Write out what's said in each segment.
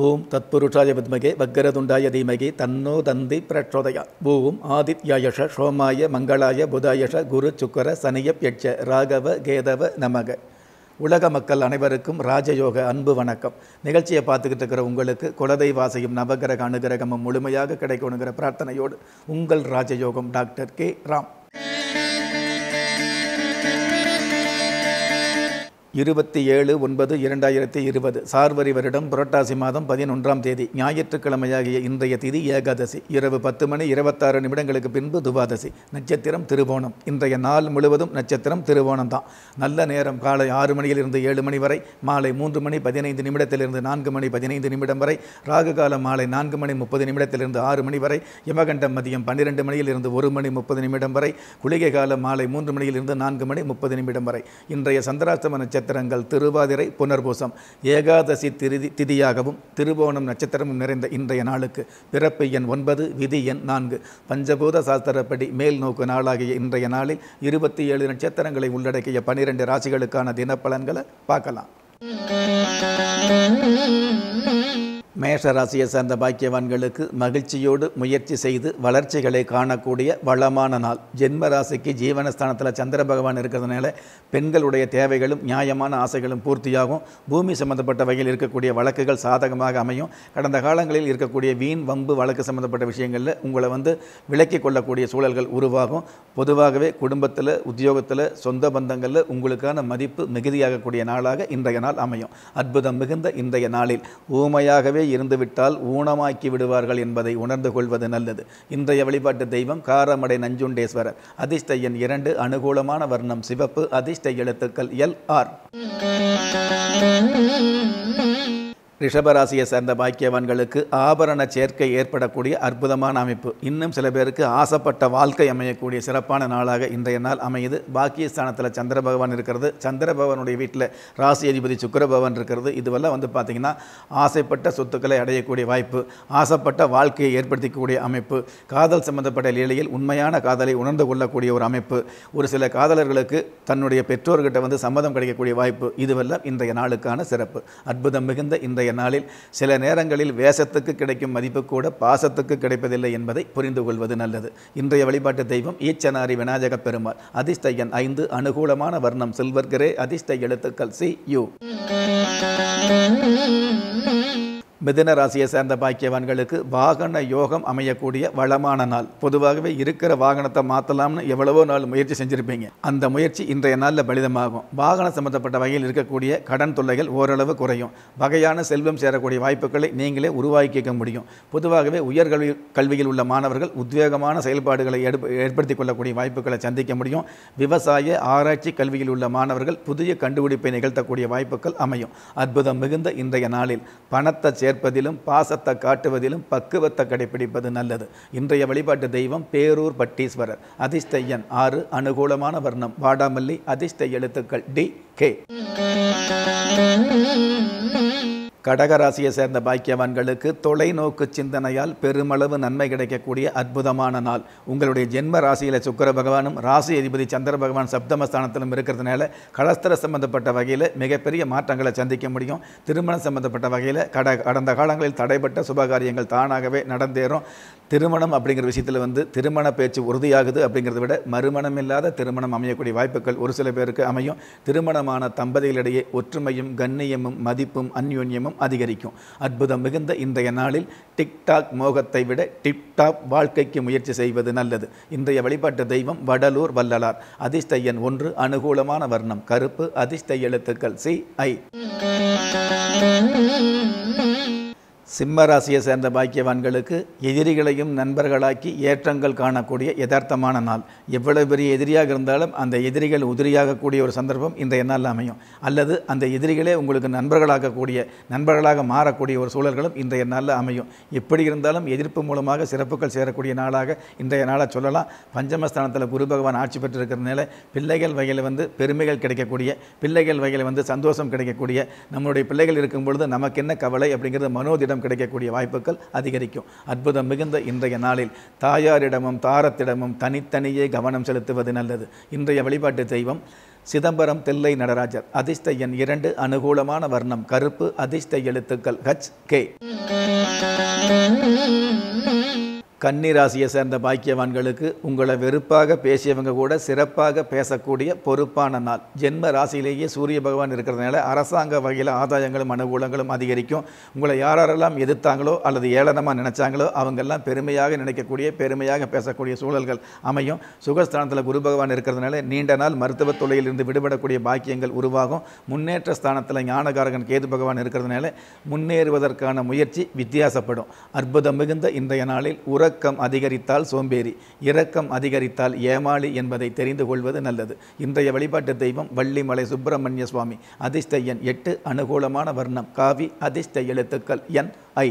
boom தத்புருஷாய வித்மகே வக்கரதுண்டாய தீமகி தன்னோ தந்தி பிரச்சோதயா பூவும் ஆதித்யாயஷ சோமாய மங்களாய புதாயஷ குரு சுக்கர பெட்ச ராகவ கேதவ நமக உலக மக்கள் அனைவருக்கும் ராஜயோக அன்பு வணக்கம் நிகழ்ச்சியை பார்த்துக்கிட்டு இருக்கிற உங்களுக்கு குலதெய்வாசையும் நவகிரக அனுகிரகமும் முழுமையாக கிடைக்கணுங்கிற பிரார்த்தனையோடு உங்கள் ராஜயோகம் டாக்டர் கே ராம் இருபத்தி ஏழு ஒன்பது இரண்டாயிரத்தி இருபது சார்வரி வருடம் புரட்டாசி மாதம் பதினொன்றாம் தேதி ஞாயிற்றுக்கிழமையாகிய இன்றைய திதி ஏகாதசி இரவு பத்து மணி இருபத்தாறு நிமிடங்களுக்கு பின்பு துவாதசி நட்சத்திரம் திருவோணம் இன்றைய நாள் முழுவதும் நட்சத்திரம் திருவோணம் தான் நல்ல நேரம் காலை ஆறு மணியிலிருந்து ஏழு மணி வரை மாலை மூன்று மணி பதினைந்து நிமிடத்திலிருந்து நான்கு மணி பதினைந்து நிமிடம் வரை ராகுகாலம் காலம் மாலை நான்கு மணி முப்பது நிமிடத்திலிருந்து ஆறு மணி வரை யமகண்டம் மதியம் பன்னிரெண்டு மணியிலிருந்து ஒரு மணி முப்பது நிமிடம் வரை குளிகை காலம் மாலை மூன்று மணியிலிருந்து நான்கு மணி முப்பது நிமிடம் வரை இன்றைய சந்திராஷ்டம நட்சத்திரம் நட்சத்திரங்கள் திருவாதிரை புனர்பூசம் ஏகாதசி திருதி திதியாகவும் திருவோணம் நட்சத்திரமும் நிறைந்த இன்றைய நாளுக்கு பிறப்பு எண் ஒன்பது விதி எண் நான்கு பஞ்சபூத சாஸ்திரப்படி மேல் நோக்கு நாளாகிய இன்றைய நாளில் இருபத்தி ஏழு நட்சத்திரங்களை உள்ளடக்கிய பனிரெண்டு ராசிகளுக்கான தினப்பலன்களை பார்க்கலாம் மேஷ ராசியை சேர்ந்த பாக்கியவான்களுக்கு மகிழ்ச்சியோடு முயற்சி செய்து வளர்ச்சிகளை காணக்கூடிய வளமான நாள் ஜென்ம ராசிக்கு ஜீவனஸ்தானத்தில் சந்திர பகவான் இருக்கிறதுனால பெண்களுடைய தேவைகளும் நியாயமான ஆசைகளும் பூர்த்தியாகும் பூமி சம்பந்தப்பட்ட வகையில் இருக்கக்கூடிய வழக்குகள் சாதகமாக அமையும் கடந்த காலங்களில் இருக்கக்கூடிய வீண் வம்பு வழக்கு சம்பந்தப்பட்ட விஷயங்களில் உங்களை வந்து விலக்கிக் கொள்ளக்கூடிய சூழல்கள் உருவாகும் பொதுவாகவே குடும்பத்தில் உத்தியோகத்தில் சொந்த பந்தங்களில் உங்களுக்கான மதிப்பு மிகுதியாகக்கூடிய நாளாக இன்றைய நாள் அமையும் அற்புதம் மிகுந்த இன்றைய நாளில் ஊமையாகவே போலவே இருந்துவிட்டால் ஊனமாக்கி விடுவார்கள் என்பதை உணர்ந்து கொள்வது நல்லது இன்றைய வழிபாட்டு தெய்வம் காரமடை நஞ்சுண்டேஸ்வரர் அதிர்ஷ்ட எண் இரண்டு அனுகூலமான வர்ணம் சிவப்பு அதிர்ஷ்ட எழுத்துக்கள் எல் ஆர் ரிஷபராசியை சேர்ந்த பாக்கியவான்களுக்கு ஆபரண சேர்க்கை ஏற்படக்கூடிய அற்புதமான அமைப்பு இன்னும் சில பேருக்கு ஆசைப்பட்ட வாழ்க்கை அமையக்கூடிய சிறப்பான நாளாக இன்றைய நாள் அமையுது பாக்கியஸ்தானத்தில் சந்திர பகவான் இருக்கிறது சந்திர பகவானுடைய வீட்டில் ராசி அதிபதி சுக்கர பகவான் இருக்கிறது இதுவெல்லாம் வந்து பார்த்திங்கன்னா ஆசைப்பட்ட சொத்துக்களை அடையக்கூடிய வாய்ப்பு ஆசைப்பட்ட வாழ்க்கையை ஏற்படுத்திக்கூடிய அமைப்பு காதல் சம்பந்தப்பட்ட லீலையில் உண்மையான காதலை உணர்ந்து கொள்ளக்கூடிய ஒரு அமைப்பு ஒரு சில காதலர்களுக்கு தன்னுடைய பெற்றோர்கிட்ட வந்து சம்மதம் கிடைக்கக்கூடிய வாய்ப்பு இதுவெல்லாம் இன்றைய நாளுக்கான சிறப்பு அற்புதம் மிகுந்த இன்றைய இன்றைய நாளில் சில நேரங்களில் வேஷத்துக்கு கிடைக்கும் மதிப்பு கூட பாசத்துக்கு கிடைப்பதில்லை என்பதை புரிந்து கொள்வது நல்லது இன்றைய வழிபாட்டு தெய்வம் ஈச்சனாரி விநாயக பெருமாள் அதிர்ஷ்டயன் ஐந்து அனுகூலமான வர்ணம் சில்வர் கிரே அதிர்ஷ்ட எழுத்துக்கள் சி யூ மிதன ராசியை சேர்ந்த பாக்கியவான்களுக்கு வாகன யோகம் அமையக்கூடிய வளமான நாள் பொதுவாகவே இருக்கிற வாகனத்தை மாற்றலாம்னு எவ்வளவோ நாள் முயற்சி செஞ்சுருப்பீங்க அந்த முயற்சி இன்றைய நாளில் பலிதமாகும் வாகனம் சம்பந்தப்பட்ட வகையில் இருக்கக்கூடிய கடன் தொல்லைகள் ஓரளவு குறையும் வகையான செல்வம் சேரக்கூடிய வாய்ப்புகளை நீங்களே உருவாக்கிக்க முடியும் பொதுவாகவே உயர்கல்வி கல்வியில் உள்ள மாணவர்கள் உத்வேகமான செயல்பாடுகளை ஏற்படுத்தி கொள்ளக்கூடிய வாய்ப்புகளை சந்திக்க முடியும் விவசாய ஆராய்ச்சி கல்வியில் உள்ள மாணவர்கள் புதிய கண்டுபிடிப்பை நிகழ்த்தக்கூடிய வாய்ப்புகள் அமையும் அற்புதம் மிகுந்த இன்றைய நாளில் பணத்தை சேர்ப்பதிலும் பாசத்தை காட்டுவதிலும் பக்குவத்தை கடைபிடிப்பது நல்லது இன்றைய வழிபாட்டு தெய்வம் பேரூர் பட்டீஸ்வரர் அதிர்ஷ்ட எண் ஆறு அனுகூலமான வர்ணம் வாடாமல்லி அதிர்ஷ்ட எழுத்துக்கள் டி கே கடகராசியை சேர்ந்த பாக்கியவான்களுக்கு தொலைநோக்கு சிந்தனையால் பெருமளவு நன்மை கிடைக்கக்கூடிய அற்புதமான நாள் உங்களுடைய ஜென்ம ராசியில் சுக்கர பகவானும் ராசி அதிபதி சந்திர பகவான் சப்தமஸ்தானத்திலும் இருக்கிறதுனால கலஸ்தர சம்பந்தப்பட்ட வகையில் மிகப்பெரிய மாற்றங்களை சந்திக்க முடியும் திருமணம் சம்பந்தப்பட்ட வகையில் கட கடந்த காலங்களில் தடைப்பட்ட சுபகாரியங்கள் தானாகவே நடந்தேறும் திருமணம் அப்படிங்கிற விஷயத்தில் வந்து திருமண பேச்சு உறுதியாகுது அப்படிங்கிறத விட மறுமணம் இல்லாத திருமணம் அமையக்கூடிய வாய்ப்புகள் ஒரு சில பேருக்கு அமையும் திருமணமான தம்பதிகளிடையே ஒற்றுமையும் கண்ணியமும் மதிப்பும் அந்யோன்யமும் அதிகரிக்கும் அற்புதம் மிகுந்த இன்றைய நாளில் டிக்டாக் மோகத்தை விட டிப்டாப் வாழ்க்கைக்கு முயற்சி செய்வது நல்லது இன்றைய வழிபாட்டு தெய்வம் வடலூர் வல்லலார் அதிர்ஷ்ட ஒன்று அனுகூலமான வர்ணம் கருப்பு அதிர்ஷ்ட எழுத்துக்கள் சி ஐ சிம்ம ராசியை சேர்ந்த பாக்கியவான்களுக்கு எதிரிகளையும் நண்பர்களாக்கி ஏற்றங்கள் காணக்கூடிய யதார்த்தமான நாள் எவ்வளவு பெரிய எதிரியாக இருந்தாலும் அந்த எதிரிகள் உதிரியாகக்கூடிய ஒரு சந்தர்ப்பம் இன்றைய நாள் அமையும் அல்லது அந்த எதிரிகளே உங்களுக்கு நண்பர்களாகக்கூடிய நண்பர்களாக மாறக்கூடிய ஒரு சூழல்களும் இன்றைய நாளில் அமையும் எப்படி இருந்தாலும் எதிர்ப்பு மூலமாக சிறப்புகள் சேரக்கூடிய நாளாக இன்றைய நாளாக சொல்லலாம் பஞ்சமஸ்தானத்தில் குரு பகவான் ஆட்சி பெற்றிருக்கிறதுனால பிள்ளைகள் வகையில் வந்து பெருமைகள் கிடைக்கக்கூடிய பிள்ளைகள் வகையில் வந்து சந்தோஷம் கிடைக்கக்கூடிய நம்மளுடைய பிள்ளைகள் இருக்கும் பொழுது நமக்கு என்ன கவலை அப்படிங்கிறது மனோதிடம் தாயாரிடம் கிடைக்கக்கூடிய வாய்ப்புகள் அதிகரிக்கும் அற்புதம் மிகுந்த இன்றைய நாளில் தாயாரிடமும் தாரத்திடமும் தனித்தனியே கவனம் செலுத்துவது நல்லது இன்றைய வழிபாட்டு தெய்வம் சிதம்பரம் தெல்லை நடராஜர் அதிர்ஷ்ட எண் இரண்டு அனுகூலமான வர்ணம் கருப்பு அதிர்ஷ்ட எழுத்துக்கள் ஹச் கே கன்னி ராசியை சேர்ந்த பாக்கியவான்களுக்கு உங்களை வெறுப்பாக பேசியவங்க கூட சிறப்பாக பேசக்கூடிய பொறுப்பான நாள் ஜென்ம ராசியிலேயே சூரிய பகவான் இருக்கிறதுனால அரசாங்க வகையில் ஆதாயங்களும் அனுகூலங்களும் அதிகரிக்கும் உங்களை யாரெல்லாம் எதிர்த்தாங்களோ அல்லது ஏளனமாக நினச்சாங்களோ அவங்கெல்லாம் பெருமையாக நினைக்கக்கூடிய பெருமையாக பேசக்கூடிய சூழல்கள் அமையும் சுகஸ்தானத்தில் குரு பகவான் இருக்கிறதுனால நீண்ட நாள் மருத்துவத் தொழிலிருந்து விடுபடக்கூடிய பாக்கியங்கள் உருவாகும் முன்னேற்ற ஸ்தானத்தில் ஞானகாரகன் கேது பகவான் இருக்கிறதுனால முன்னேறுவதற்கான முயற்சி வித்தியாசப்படும் அற்புதம் மிகுந்த இன்றைய நாளில் உற உறக்கம் அதிகரித்தால் சோம்பேறி இரக்கம் அதிகரித்தால் ஏமாளி என்பதை தெரிந்து கொள்வது நல்லது இன்றைய வழிபாட்டு தெய்வம் வள்ளிமலை சுப்பிரமணிய சுவாமி அதிர்ஷ்ட எண் எட்டு அனுகூலமான வர்ணம் காவி அதிர்ஷ்ட எழுத்துக்கள் என் ஐ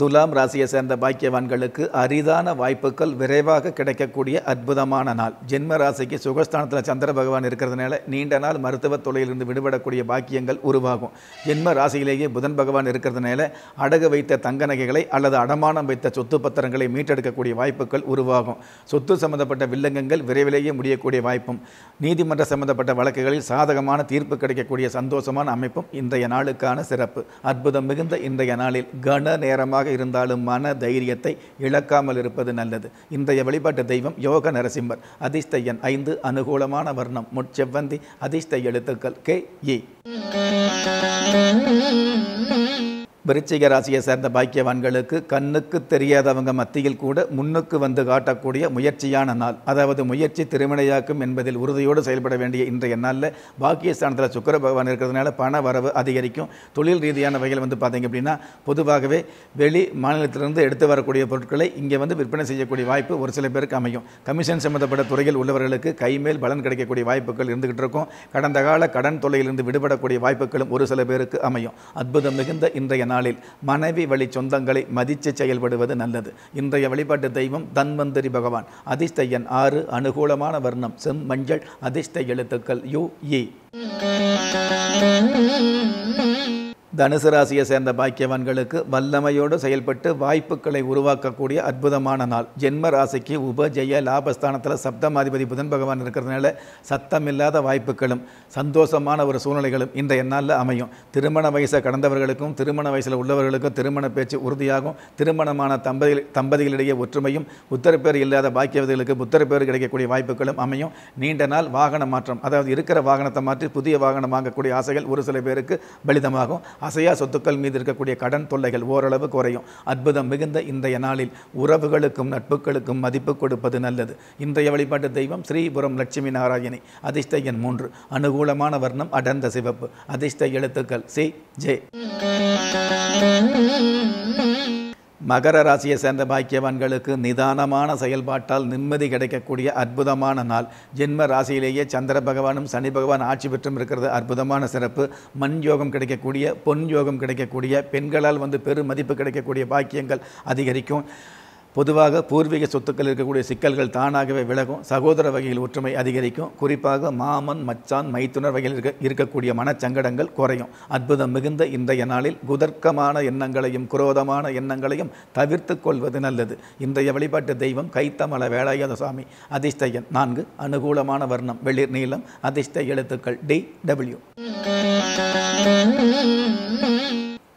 துலாம் ராசியை சேர்ந்த பாக்கியவான்களுக்கு அரிதான வாய்ப்புகள் விரைவாக கிடைக்கக்கூடிய அற்புதமான நாள் ஜென்ம ராசிக்கு சுகஸ்தானத்தில் சந்திர பகவான் இருக்கிறதுனால நீண்ட நாள் மருத்துவ தொழிலிருந்து விடுபடக்கூடிய பாக்கியங்கள் உருவாகும் ஜென்ம ராசியிலேயே புதன் பகவான் இருக்கிறதுனால அடகு வைத்த தங்க நகைகளை அல்லது அடமானம் வைத்த சொத்து பத்திரங்களை மீட்டெடுக்கக்கூடிய வாய்ப்புகள் உருவாகும் சொத்து சம்பந்தப்பட்ட வில்லங்கங்கள் விரைவிலேயே முடியக்கூடிய வாய்ப்பும் நீதிமன்ற சம்பந்தப்பட்ட வழக்குகளில் சாதகமான தீர்ப்பு கிடைக்கக்கூடிய சந்தோஷமான அமைப்பும் இன்றைய நாளுக்கான சிறப்பு அற்புதம் மிகுந்த இன்றைய நாளில் கன நேரமாக சுகமாக இருந்தாலும் மன தைரியத்தை இழக்காமல் இருப்பது நல்லது இன்றைய வழிபாட்டு தெய்வம் யோக நரசிம்மர் அதிர்ஷ்ட எண் ஐந்து அனுகூலமான வர்ணம் முட்செவ்வந்தி அதிர்ஷ்ட எழுத்துக்கள் கே ஏ விருச்சிக ராசியை சேர்ந்த பாக்கியவான்களுக்கு கண்ணுக்கு தெரியாதவங்க மத்தியில் கூட முன்னுக்கு வந்து காட்டக்கூடிய முயற்சியான நாள் அதாவது முயற்சி திருமணையாக்கும் என்பதில் உறுதியோடு செயல்பட வேண்டிய இன்றைய நாளில் பாக்கியஸ்தானத்தில் சுக்கர பகவான் இருக்கிறதுனால பண வரவு அதிகரிக்கும் தொழில் ரீதியான வகையில் வந்து பார்த்திங்க அப்படின்னா பொதுவாகவே வெளி மாநிலத்திலிருந்து எடுத்து வரக்கூடிய பொருட்களை இங்கே வந்து விற்பனை செய்யக்கூடிய வாய்ப்பு ஒரு சில பேருக்கு அமையும் கமிஷன் சம்மந்தப்பட்ட துறையில் உள்ளவர்களுக்கு கைமேல் பலன் கிடைக்கக்கூடிய வாய்ப்புகள் இருந்துகிட்டு இருக்கும் கடந்த கால கடன் தொலையிலிருந்து விடுபடக்கூடிய வாய்ப்புகளும் ஒரு சில பேருக்கு அமையும் அற்புதம் மிகுந்த இன்றைய நாளில் மனைவி வழி சொந்தங்களை மதித்து செயல்படுவது நல்லது இன்றைய வழிபாட்டு தெய்வம் தன்வந்திரி பகவான் அதிர்ஷ்ட ஆறு அனுகூலமான வர்ணம் செம் மஞ்சள் அதிர்ஷ்ட எழுத்துக்கள் யு ஏ தனுசு ராசியை சேர்ந்த பாக்கியவான்களுக்கு வல்லமையோடு செயல்பட்டு வாய்ப்புகளை உருவாக்கக்கூடிய அற்புதமான நாள் ஜென்ம ராசிக்கு உப ஜெய லாபஸ்தானத்தில் சப்தமாதிபதி புதன் பகவான் இருக்கிறதுனால சத்தமில்லாத வாய்ப்புகளும் சந்தோஷமான ஒரு சூழ்நிலைகளும் இந்த நாளில் அமையும் திருமண வயசை கடந்தவர்களுக்கும் திருமண வயசில் உள்ளவர்களுக்கும் திருமண பேச்சு உறுதியாகும் திருமணமான தம்பதிகள் தம்பதிகளிடையே ஒற்றுமையும் உத்தரப்பேர் இல்லாத பாக்கியவதிகளுக்கு உத்தரப்பேர் கிடைக்கக்கூடிய வாய்ப்புகளும் அமையும் நீண்ட நாள் வாகன மாற்றம் அதாவது இருக்கிற வாகனத்தை மாற்றி புதிய வாகனம் வாங்கக்கூடிய ஆசைகள் ஒரு சில பேருக்கு பலிதமாகும் அசையா சொத்துக்கள் மீது இருக்கக்கூடிய கடன் தொல்லைகள் ஓரளவு குறையும் அற்புதம் மிகுந்த இன்றைய நாளில் உறவுகளுக்கும் நட்புகளுக்கும் மதிப்பு கொடுப்பது நல்லது இன்றைய வழிபாட்டு தெய்வம் ஸ்ரீபுரம் லட்சுமி நாராயணி அதிர்ஷ்ட எண் மூன்று அனுகூலமான வர்ணம் அடர்ந்த சிவப்பு அதிர்ஷ்ட எழுத்துக்கள் சி ஜே மகர ராசியை சேர்ந்த பாக்கியவான்களுக்கு நிதானமான செயல்பாட்டால் நிம்மதி கிடைக்கக்கூடிய அற்புதமான நாள் ஜென்ம ராசியிலேயே சந்திர பகவானும் சனி பகவான் ஆட்சி பெற்றும் இருக்கிறது அற்புதமான சிறப்பு மண் யோகம் கிடைக்கக்கூடிய பொன் யோகம் கிடைக்கக்கூடிய பெண்களால் வந்து பெரும் மதிப்பு கிடைக்கக்கூடிய பாக்கியங்கள் அதிகரிக்கும் பொதுவாக பூர்வீக சொத்துக்கள் இருக்கக்கூடிய சிக்கல்கள் தானாகவே விலகும் சகோதர வகையில் ஒற்றுமை அதிகரிக்கும் குறிப்பாக மாமன் மச்சான் மைத்துனர் வகையில் இருக்க இருக்கக்கூடிய மனச்சங்கடங்கள் குறையும் அற்புதம் மிகுந்த இன்றைய நாளில் குதர்க்கமான எண்ணங்களையும் குரோதமான எண்ணங்களையும் தவிர்த்து கொள்வது நல்லது இன்றைய வழிபாட்டு தெய்வம் கைத்தமல வேளாயுத சுவாமி அதிர்ஷ்டயன் நான்கு அனுகூலமான வர்ணம் வெளிர் நீளம் அதிர்ஷ்ட எழுத்துக்கள் டி டபிள்யூ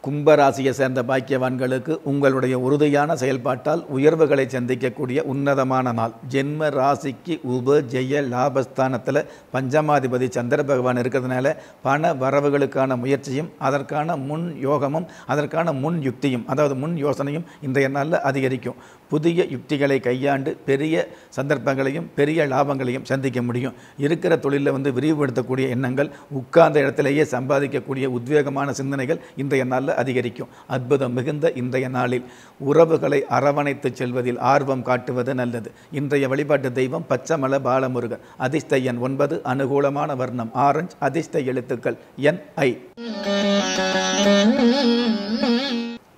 கும்பராசியை சேர்ந்த பாக்கியவான்களுக்கு உங்களுடைய உறுதியான செயல்பாட்டால் உயர்வுகளை சந்திக்கக்கூடிய உன்னதமான நாள் ஜென்ம ராசிக்கு உப ஜெய லாபஸ்தானத்தில் பஞ்சமாதிபதி சந்திர பகவான் இருக்கிறதுனால பண வரவுகளுக்கான முயற்சியும் அதற்கான முன் யோகமும் அதற்கான முன் யுக்தியும் அதாவது முன் யோசனையும் இன்றைய நாளில் அதிகரிக்கும் புதிய யுக்திகளை கையாண்டு பெரிய சந்தர்ப்பங்களையும் பெரிய லாபங்களையும் சந்திக்க முடியும் இருக்கிற தொழிலில் வந்து விரிவுபடுத்தக்கூடிய எண்ணங்கள் உட்கார்ந்த இடத்திலேயே சம்பாதிக்கக்கூடிய உத்வேகமான சிந்தனைகள் இன்றைய நாளில் அதிகரிக்கும் அற்புதம் மிகுந்த இன்றைய நாளில் உறவுகளை அரவணைத்து செல்வதில் ஆர்வம் காட்டுவது நல்லது இன்றைய வழிபாட்டு தெய்வம் பச்சமல பாலமுருகன் அதிர்ஷ்ட எண் ஒன்பது அனுகூலமான வர்ணம் ஆரஞ்சு அதிர்ஷ்ட எழுத்துக்கள் என் ஐ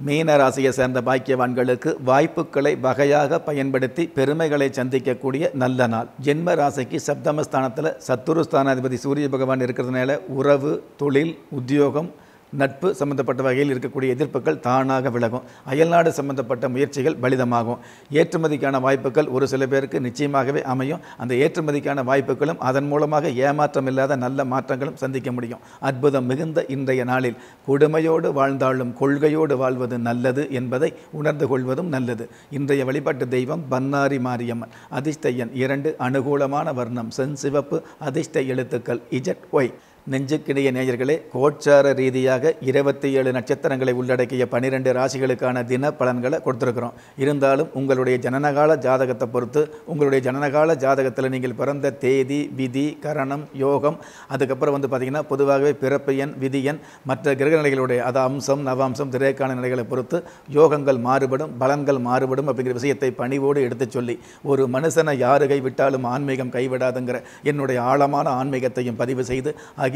மீன ராசியை சேர்ந்த பாக்கியவான்களுக்கு வாய்ப்புகளை வகையாக பயன்படுத்தி பெருமைகளை சந்திக்கக்கூடிய நல்ல நாள் ஜென்ம ராசிக்கு சப்தமஸ்தானத்தில் சத்துருஸ்தானாதிபதி சூரிய பகவான் இருக்கிறதுனால உறவு தொழில் உத்தியோகம் நட்பு சம்பந்தப்பட்ட வகையில் இருக்கக்கூடிய எதிர்ப்புகள் தானாக விலகும் அயல்நாடு சம்பந்தப்பட்ட முயற்சிகள் பலிதமாகும் ஏற்றுமதிக்கான வாய்ப்புகள் ஒரு சில பேருக்கு நிச்சயமாகவே அமையும் அந்த ஏற்றுமதிக்கான வாய்ப்புகளும் அதன் மூலமாக ஏமாற்றம் இல்லாத நல்ல மாற்றங்களும் சந்திக்க முடியும் அற்புதம் மிகுந்த இன்றைய நாளில் கொடுமையோடு வாழ்ந்தாலும் கொள்கையோடு வாழ்வது நல்லது என்பதை உணர்ந்து கொள்வதும் நல்லது இன்றைய வழிபாட்டு தெய்வம் பன்னாரி மாரியம்மன் அதிர்ஷ்ட எண் இரண்டு அனுகூலமான வர்ணம் செஞ்சிவப்பு அதிர்ஷ்ட எழுத்துக்கள் இஜட் ஒய் நெஞ்சுக்கிடைய நேயர்களே கோச்சார ரீதியாக இருபத்தி ஏழு நட்சத்திரங்களை உள்ளடக்கிய பனிரெண்டு ராசிகளுக்கான தின பலன்களை கொடுத்துருக்குறோம் இருந்தாலும் உங்களுடைய ஜனனகால ஜாதகத்தை பொறுத்து உங்களுடைய ஜனனகால ஜாதகத்தில் நீங்கள் பிறந்த தேதி விதி கரணம் யோகம் அதுக்கப்புறம் வந்து பார்த்திங்கன்னா பொதுவாகவே பிறப்பு எண் விதி எண் மற்ற கிரக நிலைகளுடைய அது அம்சம் நவாம்சம் திரைக்கான நிலைகளை பொறுத்து யோகங்கள் மாறுபடும் பலன்கள் மாறுபடும் அப்படிங்கிற விஷயத்தை பணிவோடு எடுத்துச் சொல்லி ஒரு மனுஷனை யாரு கைவிட்டாலும் ஆன்மீகம் கைவிடாதுங்கிற என்னுடைய ஆழமான ஆன்மீகத்தையும் பதிவு செய்து ஆகிய